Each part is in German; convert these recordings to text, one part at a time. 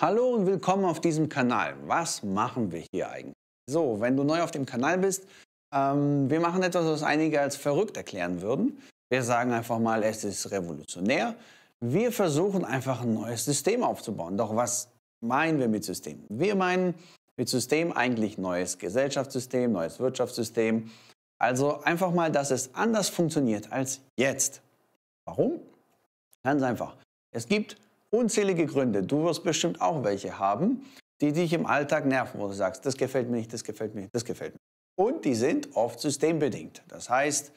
Hallo und willkommen auf diesem Kanal. Was machen wir hier eigentlich? So, wenn du neu auf dem Kanal bist, ähm, wir machen etwas, was einige als verrückt erklären würden. Wir sagen einfach mal, es ist revolutionär. Wir versuchen einfach ein neues System aufzubauen. Doch was meinen wir mit System? Wir meinen mit System eigentlich neues Gesellschaftssystem, neues Wirtschaftssystem. Also einfach mal, dass es anders funktioniert als jetzt. Warum? Ganz einfach. Es gibt unzählige Gründe. Du wirst bestimmt auch welche haben, die dich im Alltag nerven, wo du sagst, das gefällt mir nicht, das gefällt mir nicht, das gefällt mir. Und die sind oft systembedingt. Das heißt,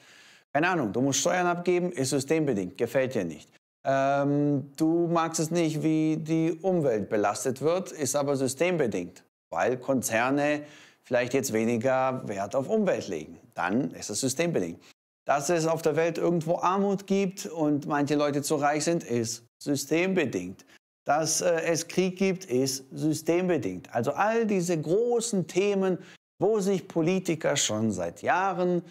keine Ahnung, du musst Steuern abgeben, ist systembedingt, gefällt dir nicht. Ähm, du magst es nicht, wie die Umwelt belastet wird, ist aber systembedingt, weil Konzerne vielleicht jetzt weniger Wert auf Umwelt legen. Dann ist es systembedingt. Dass es auf der Welt irgendwo Armut gibt und manche Leute zu reich sind, ist systembedingt. Dass äh, es Krieg gibt, ist systembedingt. Also all diese großen Themen, wo sich Politiker schon seit Jahren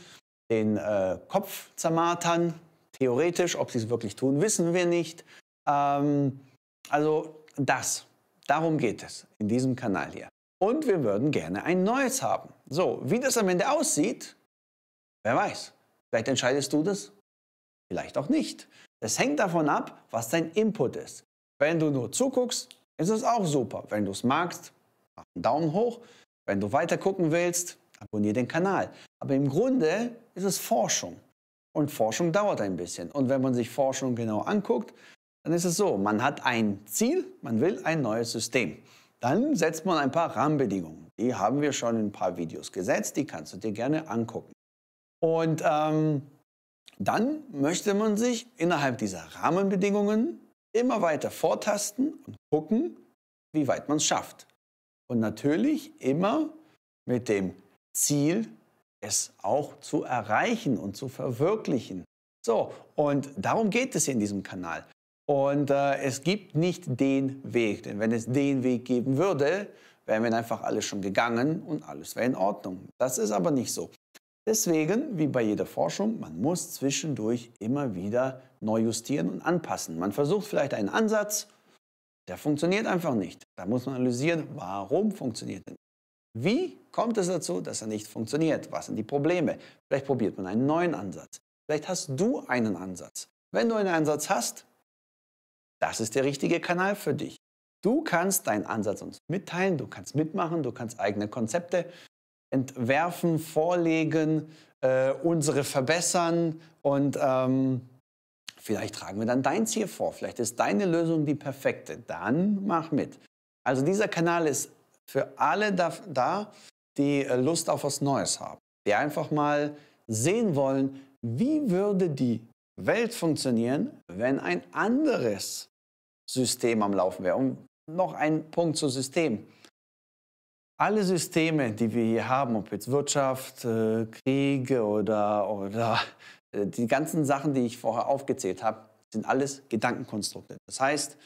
den äh, Kopf zermartern, theoretisch, ob sie es wirklich tun, wissen wir nicht. Ähm, also das, darum geht es in diesem Kanal hier. Und wir würden gerne ein neues haben. So, wie das am Ende aussieht, wer weiß. Vielleicht entscheidest du das, vielleicht auch nicht. Es hängt davon ab, was dein Input ist. Wenn du nur zuguckst, ist es auch super. Wenn du es magst, mach einen Daumen hoch. Wenn du weiter gucken willst, abonniere den Kanal. Aber im Grunde ist es Forschung. Und Forschung dauert ein bisschen. Und wenn man sich Forschung genau anguckt, dann ist es so, man hat ein Ziel, man will ein neues System. Dann setzt man ein paar Rahmenbedingungen. Die haben wir schon in ein paar Videos gesetzt, die kannst du dir gerne angucken. Und ähm, dann möchte man sich innerhalb dieser Rahmenbedingungen immer weiter vortasten und gucken, wie weit man es schafft. Und natürlich immer mit dem Ziel, es auch zu erreichen und zu verwirklichen. So, und darum geht es in diesem Kanal. Und äh, es gibt nicht den Weg, denn wenn es den Weg geben würde, wären wir einfach alle schon gegangen und alles wäre in Ordnung. Das ist aber nicht so. Deswegen, wie bei jeder Forschung, man muss zwischendurch immer wieder neu justieren und anpassen. Man versucht vielleicht einen Ansatz, der funktioniert einfach nicht. Da muss man analysieren, warum funktioniert er nicht. Wie kommt es dazu, dass er nicht funktioniert? Was sind die Probleme? Vielleicht probiert man einen neuen Ansatz. Vielleicht hast du einen Ansatz. Wenn du einen Ansatz hast, das ist der richtige Kanal für dich. Du kannst deinen Ansatz uns mitteilen, du kannst mitmachen, du kannst eigene Konzepte entwerfen, vorlegen, äh, unsere verbessern und ähm, vielleicht tragen wir dann dein Ziel vor. Vielleicht ist deine Lösung die perfekte. Dann mach mit. Also dieser Kanal ist für alle da, da die äh, Lust auf was Neues haben, die einfach mal sehen wollen, wie würde die Welt funktionieren, wenn ein anderes System am Laufen wäre. Und noch ein Punkt zu System alle Systeme, die wir hier haben, ob jetzt Wirtschaft, äh, Kriege oder, oder äh, die ganzen Sachen, die ich vorher aufgezählt habe, sind alles Gedankenkonstrukte. Das heißt,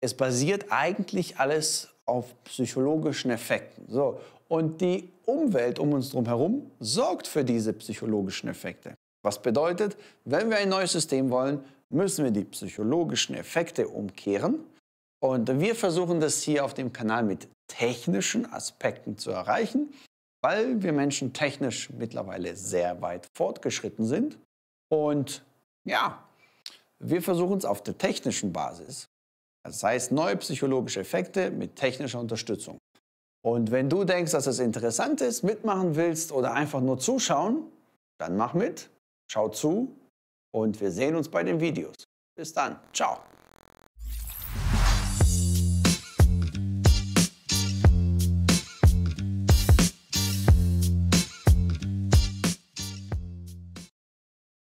es basiert eigentlich alles auf psychologischen Effekten. So. Und die Umwelt um uns herum sorgt für diese psychologischen Effekte. Was bedeutet, wenn wir ein neues System wollen, müssen wir die psychologischen Effekte umkehren. Und wir versuchen das hier auf dem Kanal mit technischen Aspekten zu erreichen, weil wir Menschen technisch mittlerweile sehr weit fortgeschritten sind. Und ja, wir versuchen es auf der technischen Basis. Das heißt, neue psychologische Effekte mit technischer Unterstützung. Und wenn du denkst, dass es interessant ist, mitmachen willst oder einfach nur zuschauen, dann mach mit, schau zu und wir sehen uns bei den Videos. Bis dann, ciao.